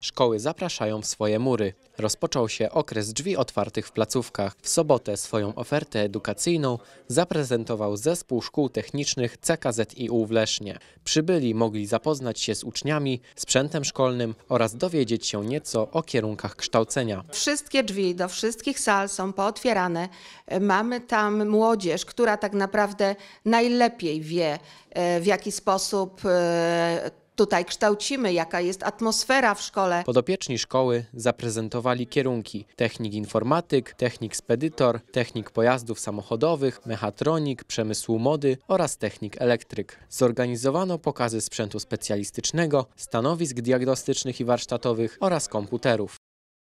Szkoły zapraszają w swoje mury. Rozpoczął się okres drzwi otwartych w placówkach. W sobotę swoją ofertę edukacyjną zaprezentował zespół szkół technicznych CKZIU w Lesznie. Przybyli mogli zapoznać się z uczniami, sprzętem szkolnym oraz dowiedzieć się nieco o kierunkach kształcenia. Wszystkie drzwi do wszystkich sal są pootwierane. Mamy tam młodzież, która tak naprawdę najlepiej wie e, w jaki sposób e, Tutaj kształcimy, jaka jest atmosfera w szkole. Podopieczni szkoły zaprezentowali kierunki technik informatyk, technik spedytor, technik pojazdów samochodowych, mechatronik, przemysłu mody oraz technik elektryk. Zorganizowano pokazy sprzętu specjalistycznego, stanowisk diagnostycznych i warsztatowych oraz komputerów.